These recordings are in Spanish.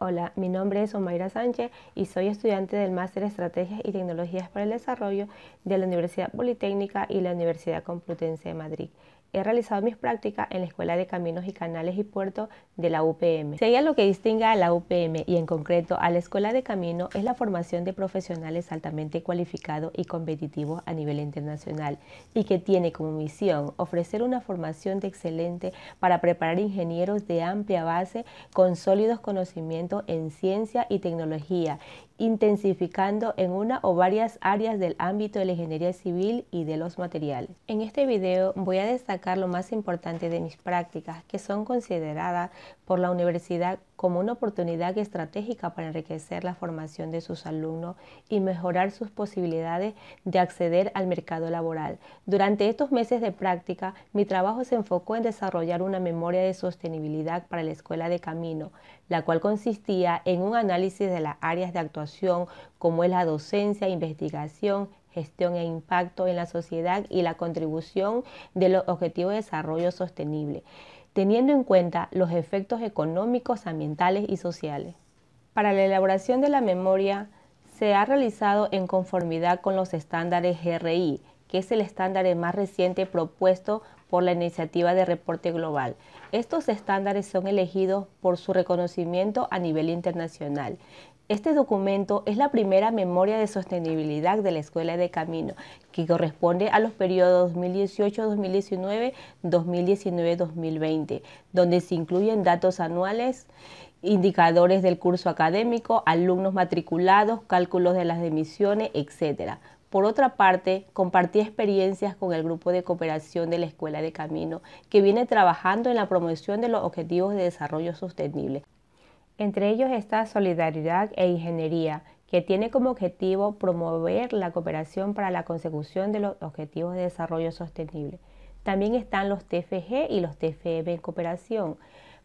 Hola, mi nombre es Omaira Sánchez y soy estudiante del Máster Estrategias y Tecnologías para el Desarrollo de la Universidad Politécnica y la Universidad Complutense de Madrid. He realizado mis prácticas en la Escuela de Caminos y Canales y Puertos de la UPM. Sería lo que distingue a la UPM y en concreto a la Escuela de Camino es la formación de profesionales altamente cualificados y competitivos a nivel internacional y que tiene como misión ofrecer una formación de excelente para preparar ingenieros de amplia base con sólidos conocimientos en ciencia y tecnología intensificando en una o varias áreas del ámbito de la ingeniería civil y de los materiales. En este video voy a destacar lo más importante de mis prácticas, que son consideradas por la universidad como una oportunidad estratégica para enriquecer la formación de sus alumnos y mejorar sus posibilidades de acceder al mercado laboral. Durante estos meses de práctica, mi trabajo se enfocó en desarrollar una memoria de sostenibilidad para la escuela de camino, la cual consistía en un análisis de las áreas de actuación como es la docencia, investigación, gestión e impacto en la sociedad y la contribución de los objetivos de desarrollo sostenible, teniendo en cuenta los efectos económicos, ambientales y sociales. Para la elaboración de la memoria se ha realizado en conformidad con los estándares GRI, que es el estándar más reciente propuesto por la iniciativa de reporte global. Estos estándares son elegidos por su reconocimiento a nivel internacional este documento es la primera memoria de sostenibilidad de la Escuela de Camino, que corresponde a los periodos 2018-2019, 2019-2020, donde se incluyen datos anuales, indicadores del curso académico, alumnos matriculados, cálculos de las demisiones, etc. Por otra parte, compartí experiencias con el grupo de cooperación de la Escuela de Camino, que viene trabajando en la promoción de los Objetivos de Desarrollo Sostenible. Entre ellos está Solidaridad e Ingeniería, que tiene como objetivo promover la cooperación para la consecución de los Objetivos de Desarrollo Sostenible. También están los TFG y los TFM en cooperación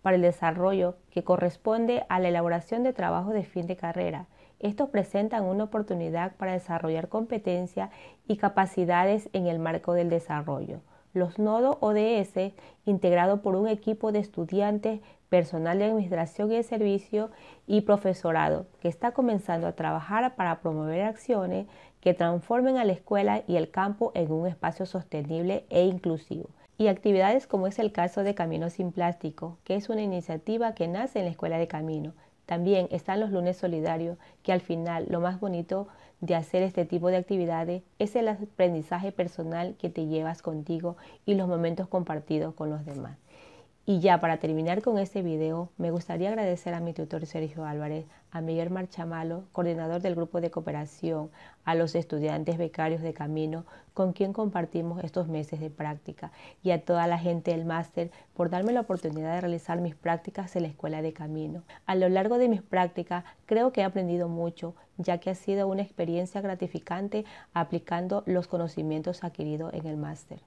para el desarrollo que corresponde a la elaboración de trabajos de fin de carrera. Estos presentan una oportunidad para desarrollar competencia y capacidades en el marco del desarrollo. Los nodos ODS, integrado por un equipo de estudiantes, personal de administración y de servicio y profesorado, que está comenzando a trabajar para promover acciones que transformen a la escuela y el campo en un espacio sostenible e inclusivo y actividades como es el caso de Camino sin Plástico, que es una iniciativa que nace en la Escuela de Camino, también están los lunes solidarios, que al final lo más bonito de hacer este tipo de actividades es el aprendizaje personal que te llevas contigo y los momentos compartidos con los demás. Y ya para terminar con este video, me gustaría agradecer a mi tutor Sergio Álvarez, a Miguel Marchamalo, coordinador del grupo de cooperación, a los estudiantes becarios de camino con quien compartimos estos meses de práctica y a toda la gente del máster por darme la oportunidad de realizar mis prácticas en la escuela de camino. A lo largo de mis prácticas creo que he aprendido mucho ya que ha sido una experiencia gratificante aplicando los conocimientos adquiridos en el máster.